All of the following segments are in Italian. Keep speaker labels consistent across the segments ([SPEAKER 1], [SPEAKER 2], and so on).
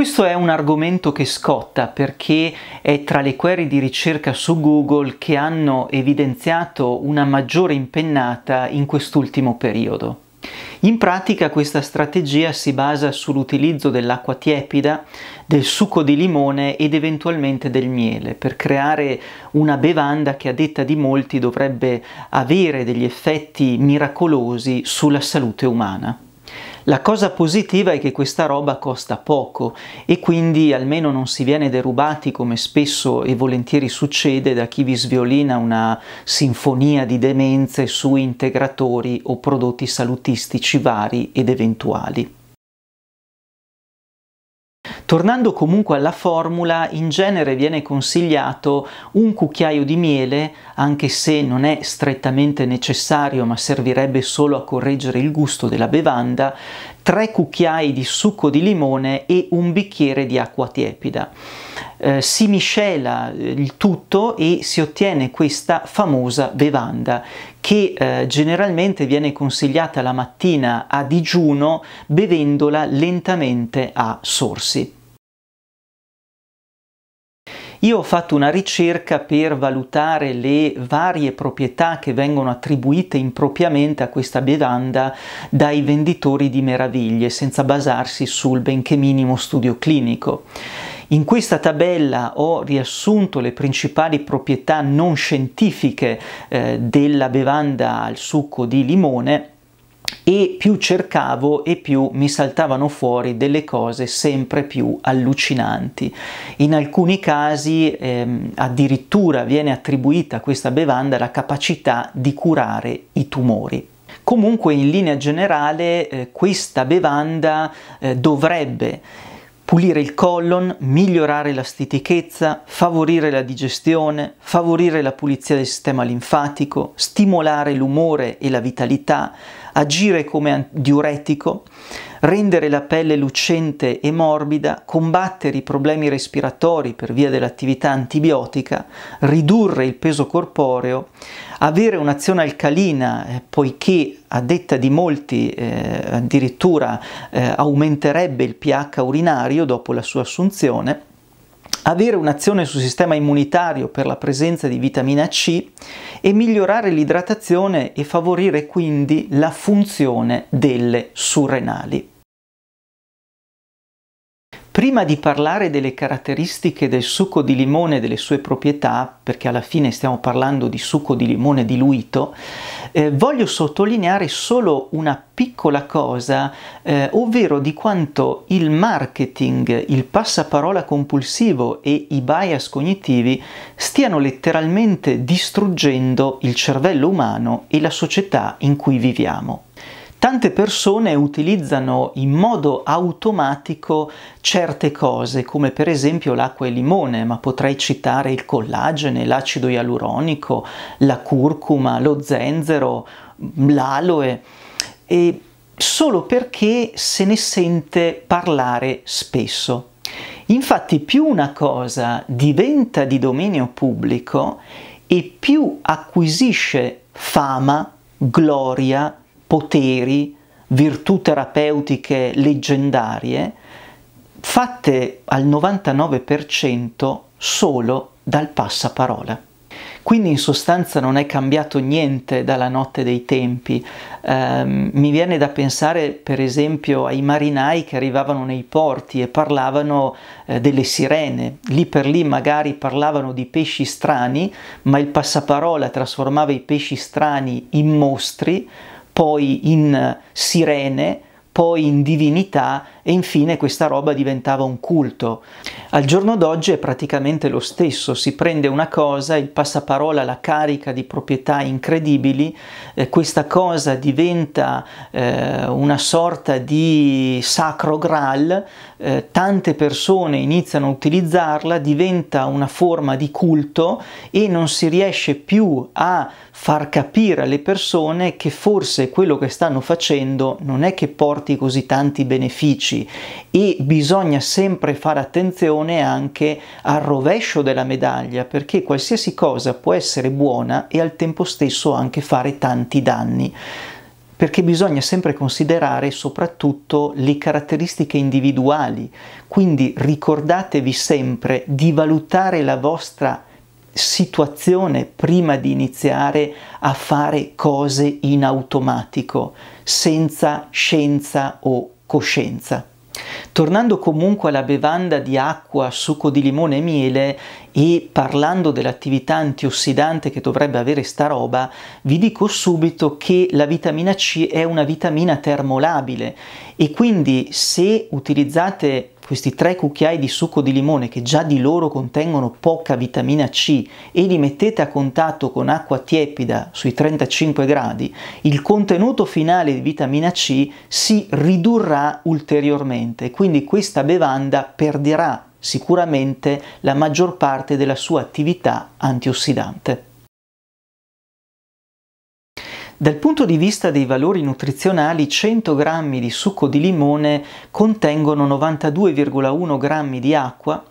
[SPEAKER 1] Questo è un argomento che scotta perché è tra le query di ricerca su Google che hanno evidenziato una maggiore impennata in quest'ultimo periodo. In pratica questa strategia si basa sull'utilizzo dell'acqua tiepida, del succo di limone ed eventualmente del miele per creare una bevanda che a detta di molti dovrebbe avere degli effetti miracolosi sulla salute umana. La cosa positiva è che questa roba costa poco e quindi almeno non si viene derubati come spesso e volentieri succede da chi vi sviolina una sinfonia di demenze su integratori o prodotti salutistici vari ed eventuali. Tornando comunque alla formula, in genere viene consigliato un cucchiaio di miele, anche se non è strettamente necessario ma servirebbe solo a correggere il gusto della bevanda, tre cucchiai di succo di limone e un bicchiere di acqua tiepida. Eh, si miscela eh, il tutto e si ottiene questa famosa bevanda che eh, generalmente viene consigliata la mattina a digiuno bevendola lentamente a sorsi. Io ho fatto una ricerca per valutare le varie proprietà che vengono attribuite impropriamente a questa bevanda dai venditori di meraviglie senza basarsi sul benché minimo studio clinico. In questa tabella ho riassunto le principali proprietà non scientifiche eh, della bevanda al succo di limone e più cercavo e più mi saltavano fuori delle cose sempre più allucinanti. In alcuni casi ehm, addirittura viene attribuita a questa bevanda la capacità di curare i tumori. Comunque in linea generale eh, questa bevanda eh, dovrebbe pulire il colon, migliorare la stitichezza, favorire la digestione, favorire la pulizia del sistema linfatico, stimolare l'umore e la vitalità, agire come diuretico, rendere la pelle lucente e morbida, combattere i problemi respiratori per via dell'attività antibiotica, ridurre il peso corporeo, avere un'azione alcalina eh, poiché a detta di molti eh, addirittura eh, aumenterebbe il pH urinario dopo la sua assunzione, avere un'azione sul sistema immunitario per la presenza di vitamina C, e migliorare l'idratazione e favorire quindi la funzione delle surrenali. Prima di parlare delle caratteristiche del succo di limone e delle sue proprietà, perché alla fine stiamo parlando di succo di limone diluito, eh, voglio sottolineare solo una piccola cosa, eh, ovvero di quanto il marketing, il passaparola compulsivo e i bias cognitivi stiano letteralmente distruggendo il cervello umano e la società in cui viviamo. Tante persone utilizzano in modo automatico certe cose, come per esempio l'acqua e il limone, ma potrei citare il collagene, l'acido ialuronico, la curcuma, lo zenzero, l'aloe, e solo perché se ne sente parlare spesso. Infatti più una cosa diventa di dominio pubblico e più acquisisce fama, gloria, poteri, virtù terapeutiche leggendarie, fatte al 99% solo dal passaparola. Quindi in sostanza non è cambiato niente dalla notte dei tempi. Eh, mi viene da pensare per esempio ai marinai che arrivavano nei porti e parlavano eh, delle sirene. Lì per lì magari parlavano di pesci strani, ma il passaparola trasformava i pesci strani in mostri poi in eh, sirene, poi in divinità e infine questa roba diventava un culto. Al giorno d'oggi è praticamente lo stesso, si prende una cosa, il passaparola la carica di proprietà incredibili, eh, questa cosa diventa eh, una sorta di sacro graal, eh, tante persone iniziano a utilizzarla, diventa una forma di culto e non si riesce più a far capire alle persone che forse quello che stanno facendo non è che porti così tanti benefici veloci e bisogna sempre fare attenzione anche al rovescio della medaglia perché qualsiasi cosa può essere buona e al tempo stesso anche fare tanti danni perché bisogna sempre considerare soprattutto le caratteristiche individuali, quindi ricordatevi sempre di valutare la vostra situazione prima di iniziare a fare cose in automatico, senza scienza o coscienza. Tornando comunque alla bevanda di acqua, succo di limone e miele e parlando dell'attività antiossidante che dovrebbe avere sta roba, vi dico subito che la vitamina C è una vitamina termolabile e quindi se utilizzate questi tre cucchiai di succo di limone che già di loro contengono poca vitamina C e li mettete a contatto con acqua tiepida sui 35 gradi, il contenuto finale di vitamina C si ridurrà ulteriormente, quindi questa bevanda perderà sicuramente la maggior parte della sua attività antiossidante. Dal punto di vista dei valori nutrizionali, 100 g di succo di limone contengono 92,1 g di acqua,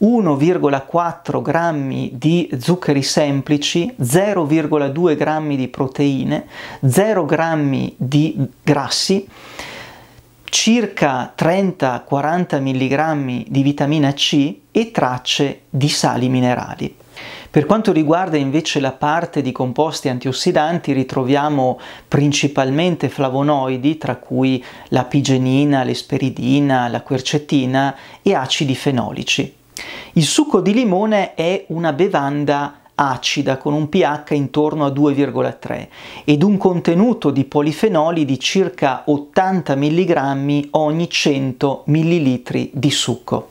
[SPEAKER 1] 1,4 g di zuccheri semplici, 0,2 g di proteine, 0 g di grassi, circa 30-40 mg di vitamina C e tracce di sali minerali. Per quanto riguarda invece la parte di composti antiossidanti ritroviamo principalmente flavonoidi tra cui la pigenina, l'esperidina, la quercetina e acidi fenolici. Il succo di limone è una bevanda acida con un pH intorno a 2,3 ed un contenuto di polifenoli di circa 80 mg ogni 100 ml di succo.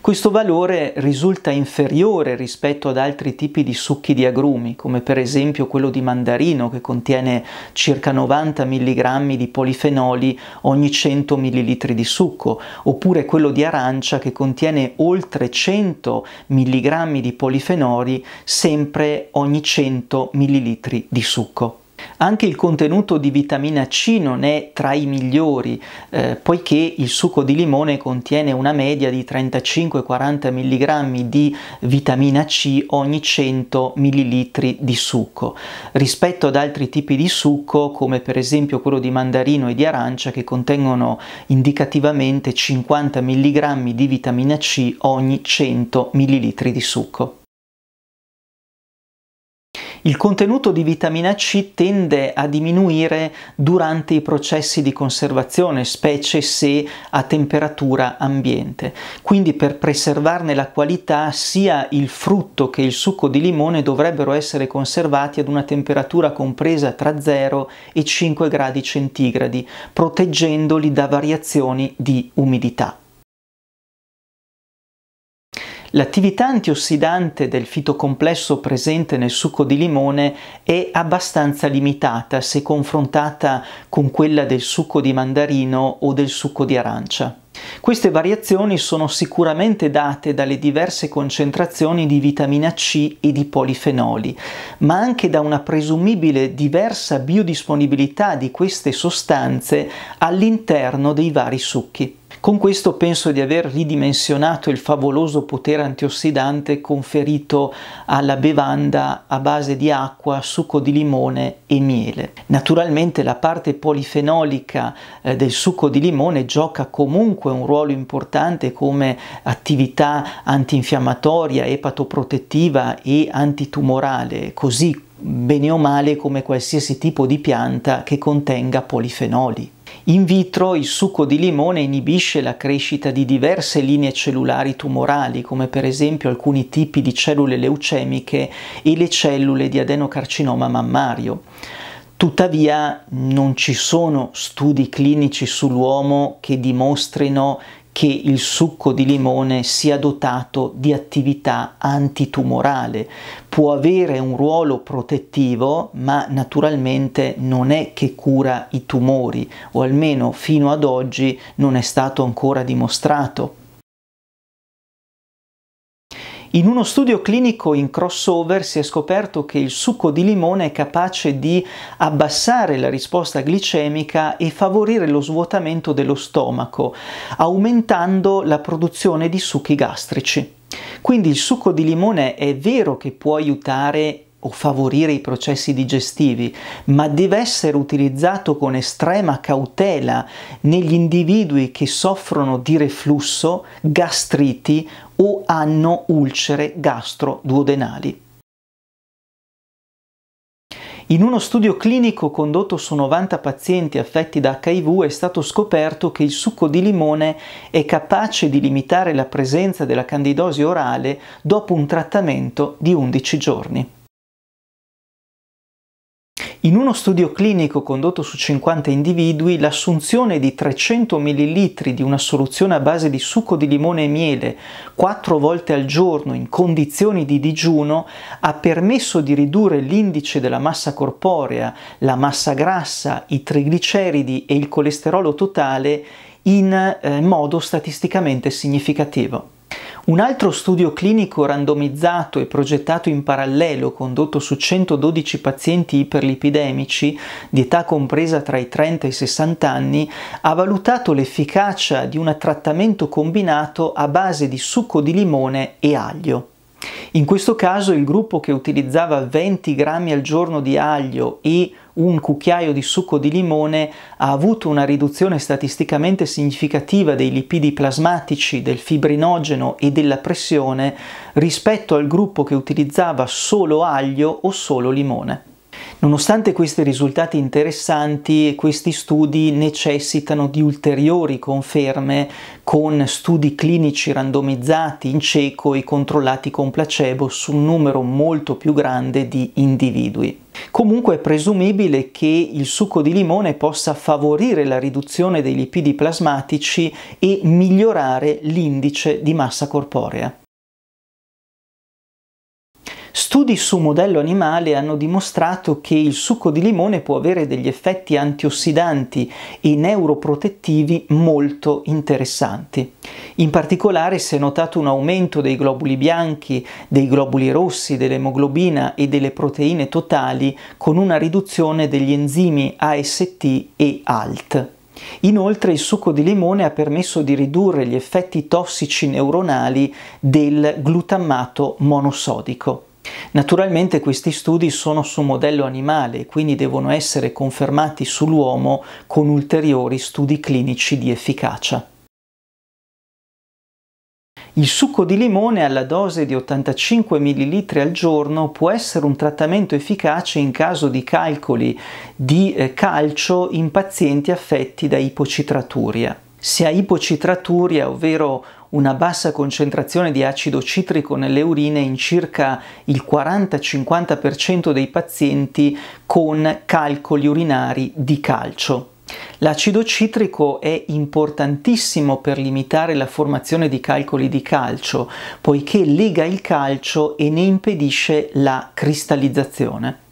[SPEAKER 1] Questo valore risulta inferiore rispetto ad altri tipi di succhi di agrumi, come per esempio quello di mandarino che contiene circa 90 mg di polifenoli ogni 100 ml di succo, oppure quello di arancia che contiene oltre 100 mg di polifenoli sempre ogni 100 ml di succo. Anche il contenuto di vitamina C non è tra i migliori, eh, poiché il succo di limone contiene una media di 35-40 mg di vitamina C ogni 100 ml di succo, rispetto ad altri tipi di succo, come per esempio quello di mandarino e di arancia, che contengono indicativamente 50 mg di vitamina C ogni 100 ml di succo. Il contenuto di vitamina C tende a diminuire durante i processi di conservazione, specie se a temperatura ambiente. Quindi per preservarne la qualità sia il frutto che il succo di limone dovrebbero essere conservati ad una temperatura compresa tra 0 e 5 gradi centigradi, proteggendoli da variazioni di umidità. L'attività antiossidante del fitocomplesso presente nel succo di limone è abbastanza limitata se confrontata con quella del succo di mandarino o del succo di arancia. Queste variazioni sono sicuramente date dalle diverse concentrazioni di vitamina C e di polifenoli, ma anche da una presumibile diversa biodisponibilità di queste sostanze all'interno dei vari succhi. Con questo penso di aver ridimensionato il favoloso potere antiossidante conferito alla bevanda a base di acqua, succo di limone e miele. Naturalmente la parte polifenolica eh, del succo di limone gioca comunque un ruolo importante come attività antinfiammatoria, epatoprotettiva e antitumorale, così bene o male come qualsiasi tipo di pianta che contenga polifenoli. In vitro il succo di limone inibisce la crescita di diverse linee cellulari tumorali, come per esempio alcuni tipi di cellule leucemiche e le cellule di adenocarcinoma mammario. Tuttavia non ci sono studi clinici sull'uomo che dimostrino che il succo di limone sia dotato di attività antitumorale. Può avere un ruolo protettivo, ma naturalmente non è che cura i tumori, o almeno fino ad oggi non è stato ancora dimostrato. In uno studio clinico in crossover si è scoperto che il succo di limone è capace di abbassare la risposta glicemica e favorire lo svuotamento dello stomaco, aumentando la produzione di succhi gastrici. Quindi il succo di limone è vero che può aiutare o favorire i processi digestivi, ma deve essere utilizzato con estrema cautela negli individui che soffrono di reflusso, gastriti o hanno ulcere gastroduodenali. In uno studio clinico condotto su 90 pazienti affetti da HIV è stato scoperto che il succo di limone è capace di limitare la presenza della candidosi orale dopo un trattamento di 11 giorni. In uno studio clinico condotto su 50 individui, l'assunzione di 300 ml di una soluzione a base di succo di limone e miele 4 volte al giorno in condizioni di digiuno ha permesso di ridurre l'indice della massa corporea, la massa grassa, i trigliceridi e il colesterolo totale in eh, modo statisticamente significativo. Un altro studio clinico randomizzato e progettato in parallelo, condotto su 112 pazienti iperlipidemici di età compresa tra i 30 e i 60 anni, ha valutato l'efficacia di un trattamento combinato a base di succo di limone e aglio. In questo caso il gruppo che utilizzava 20 grammi al giorno di aglio e un cucchiaio di succo di limone ha avuto una riduzione statisticamente significativa dei lipidi plasmatici, del fibrinogeno e della pressione rispetto al gruppo che utilizzava solo aglio o solo limone. Nonostante questi risultati interessanti, questi studi necessitano di ulteriori conferme con studi clinici randomizzati in cieco e controllati con placebo su un numero molto più grande di individui. Comunque è presumibile che il succo di limone possa favorire la riduzione dei lipidi plasmatici e migliorare l'indice di massa corporea. Studi su modello animale hanno dimostrato che il succo di limone può avere degli effetti antiossidanti e neuroprotettivi molto interessanti. In particolare si è notato un aumento dei globuli bianchi, dei globuli rossi, dell'emoglobina e delle proteine totali con una riduzione degli enzimi AST e ALT. Inoltre il succo di limone ha permesso di ridurre gli effetti tossici neuronali del glutammato monosodico. Naturalmente questi studi sono su modello animale, e quindi devono essere confermati sull'uomo con ulteriori studi clinici di efficacia. Il succo di limone alla dose di 85 ml al giorno può essere un trattamento efficace in caso di calcoli di eh, calcio in pazienti affetti da ipocitraturia. Si ha ipocitraturia, ovvero una bassa concentrazione di acido citrico nelle urine in circa il 40-50% dei pazienti con calcoli urinari di calcio. L'acido citrico è importantissimo per limitare la formazione di calcoli di calcio, poiché lega il calcio e ne impedisce la cristallizzazione.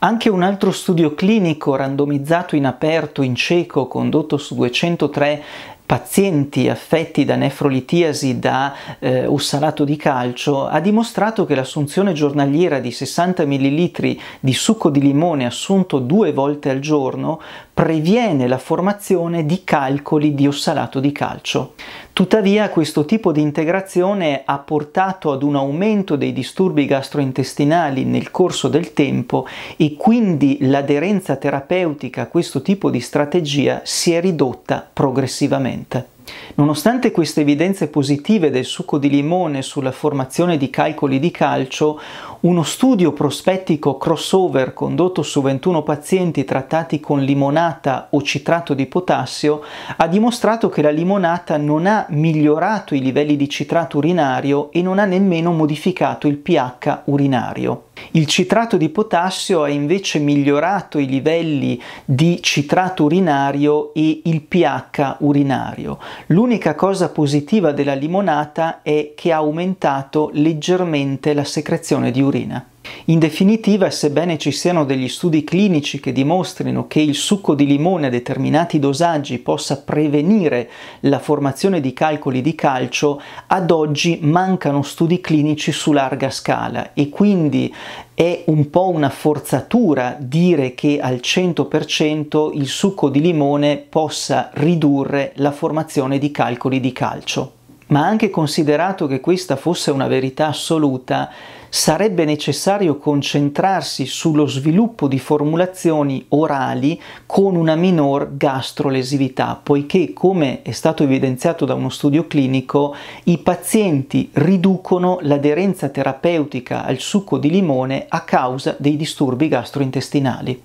[SPEAKER 1] Anche un altro studio clinico randomizzato in aperto in cieco condotto su 203 pazienti affetti da nefrolitiasi da eh, ossalato di calcio ha dimostrato che l'assunzione giornaliera di 60 ml di succo di limone assunto due volte al giorno previene la formazione di calcoli di ossalato di calcio. Tuttavia questo tipo di integrazione ha portato ad un aumento dei disturbi gastrointestinali nel corso del tempo e quindi l'aderenza terapeutica a questo tipo di strategia si è ridotta progressivamente. Nonostante queste evidenze positive del succo di limone sulla formazione di calcoli di calcio, uno studio prospettico crossover condotto su 21 pazienti trattati con limonata o citrato di potassio ha dimostrato che la limonata non ha migliorato i livelli di citrato urinario e non ha nemmeno modificato il pH urinario. Il citrato di potassio ha invece migliorato i livelli di citrato urinario e il pH urinario. L'unica cosa positiva della limonata è che ha aumentato leggermente la secrezione di urina. In definitiva, sebbene ci siano degli studi clinici che dimostrino che il succo di limone a determinati dosaggi possa prevenire la formazione di calcoli di calcio, ad oggi mancano studi clinici su larga scala e quindi è un po' una forzatura dire che al 100% il succo di limone possa ridurre la formazione di calcoli di calcio. Ma anche considerato che questa fosse una verità assoluta, sarebbe necessario concentrarsi sullo sviluppo di formulazioni orali con una minor gastrolesività, poiché come è stato evidenziato da uno studio clinico, i pazienti riducono l'aderenza terapeutica al succo di limone a causa dei disturbi gastrointestinali.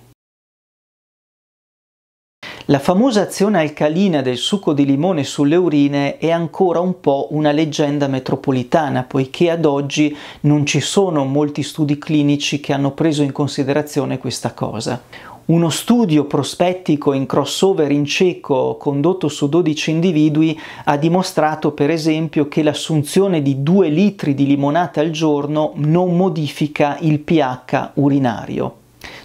[SPEAKER 1] La famosa azione alcalina del succo di limone sulle urine è ancora un po' una leggenda metropolitana, poiché ad oggi non ci sono molti studi clinici che hanno preso in considerazione questa cosa. Uno studio prospettico in crossover in cieco condotto su 12 individui ha dimostrato per esempio che l'assunzione di 2 litri di limonata al giorno non modifica il pH urinario.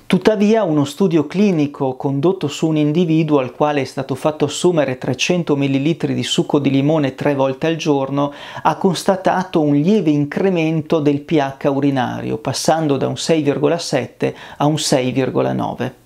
[SPEAKER 1] Tuttavia uno studio clinico condotto su un individuo al quale è stato fatto assumere 300 ml di succo di limone tre volte al giorno ha constatato un lieve incremento del pH urinario, passando da un 6,7 a un 6,9.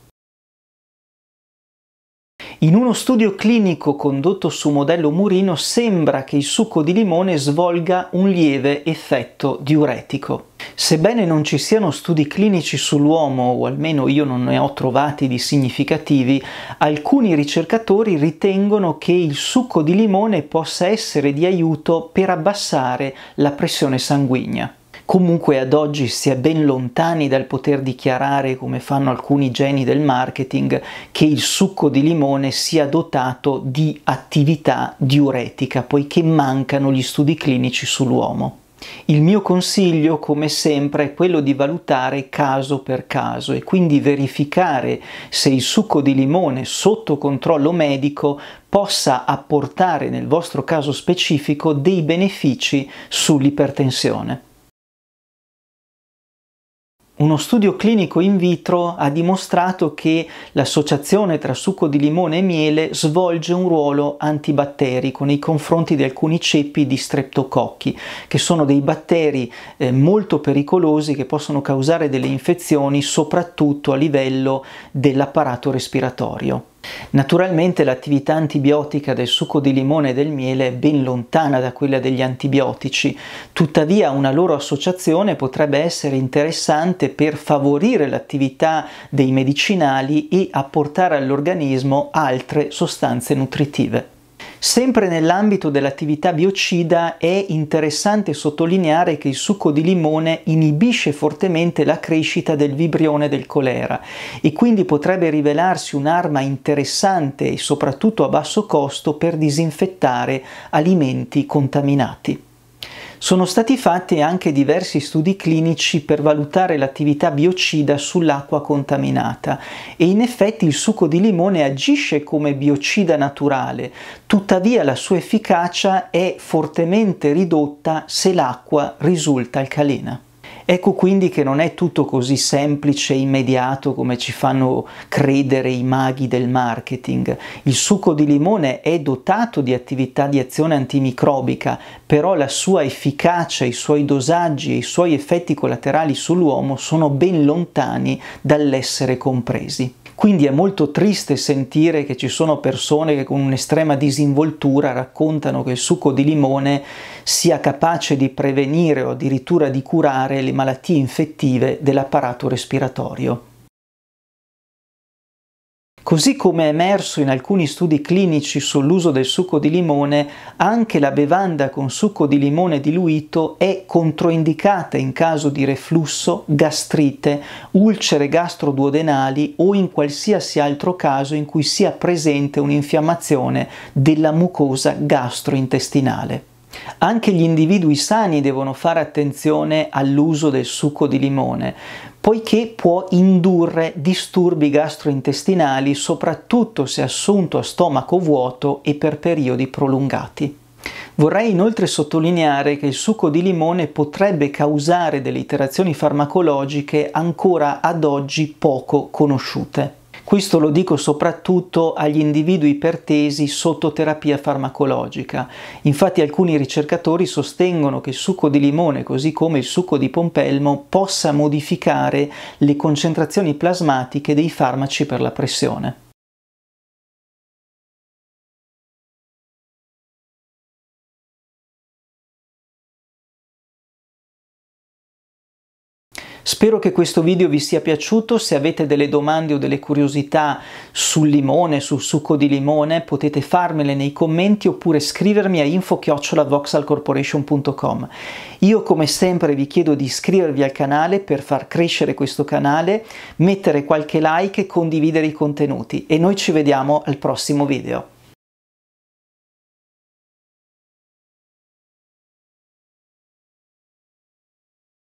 [SPEAKER 1] In uno studio clinico condotto su modello murino sembra che il succo di limone svolga un lieve effetto diuretico. Sebbene non ci siano studi clinici sull'uomo, o almeno io non ne ho trovati di significativi, alcuni ricercatori ritengono che il succo di limone possa essere di aiuto per abbassare la pressione sanguigna comunque ad oggi si è ben lontani dal poter dichiarare, come fanno alcuni geni del marketing, che il succo di limone sia dotato di attività diuretica, poiché mancano gli studi clinici sull'uomo. Il mio consiglio, come sempre, è quello di valutare caso per caso e quindi verificare se il succo di limone sotto controllo medico possa apportare nel vostro caso specifico dei benefici sull'ipertensione. Uno studio clinico in vitro ha dimostrato che l'associazione tra succo di limone e miele svolge un ruolo antibatterico nei confronti di alcuni ceppi di streptococchi, che sono dei batteri eh, molto pericolosi che possono causare delle infezioni soprattutto a livello dell'apparato respiratorio. Naturalmente l'attività antibiotica del succo di limone e del miele è ben lontana da quella degli antibiotici, tuttavia una loro associazione potrebbe essere interessante per favorire l'attività dei medicinali e apportare all'organismo altre sostanze nutritive. Sempre nell'ambito dell'attività biocida è interessante sottolineare che il succo di limone inibisce fortemente la crescita del vibrione del colera e quindi potrebbe rivelarsi un'arma interessante e soprattutto a basso costo per disinfettare alimenti contaminati. Sono stati fatti anche diversi studi clinici per valutare l'attività biocida sull'acqua contaminata e in effetti il succo di limone agisce come biocida naturale, tuttavia la sua efficacia è fortemente ridotta se l'acqua risulta alcalina. Ecco quindi che non è tutto così semplice e immediato come ci fanno credere i maghi del marketing. Il succo di limone è dotato di attività di azione antimicrobica, però la sua efficacia, i suoi dosaggi e i suoi effetti collaterali sull'uomo sono ben lontani dall'essere compresi. Quindi è molto triste sentire che ci sono persone che con un'estrema disinvoltura raccontano che il succo di limone sia capace di prevenire o addirittura di curare le malattie infettive dell'apparato respiratorio. Così come è emerso in alcuni studi clinici sull'uso del succo di limone, anche la bevanda con succo di limone diluito è controindicata in caso di reflusso, gastrite, ulcere gastroduodenali o in qualsiasi altro caso in cui sia presente un'infiammazione della mucosa gastrointestinale. Anche gli individui sani devono fare attenzione all'uso del succo di limone, poiché può indurre disturbi gastrointestinali soprattutto se assunto a stomaco vuoto e per periodi prolungati. Vorrei inoltre sottolineare che il succo di limone potrebbe causare delle iterazioni farmacologiche ancora ad oggi poco conosciute. Questo lo dico soprattutto agli individui ipertesi sotto terapia farmacologica. Infatti alcuni ricercatori sostengono che il succo di limone, così come il succo di pompelmo, possa modificare le concentrazioni plasmatiche dei farmaci per la pressione. Spero che questo video vi sia piaciuto, se avete delle domande o delle curiosità sul limone, sul succo di limone, potete farmele nei commenti oppure scrivermi a info-voxalcorporation.com. Io come sempre vi chiedo di iscrivervi al canale per far crescere questo canale, mettere qualche like e condividere i contenuti e noi ci vediamo al prossimo video.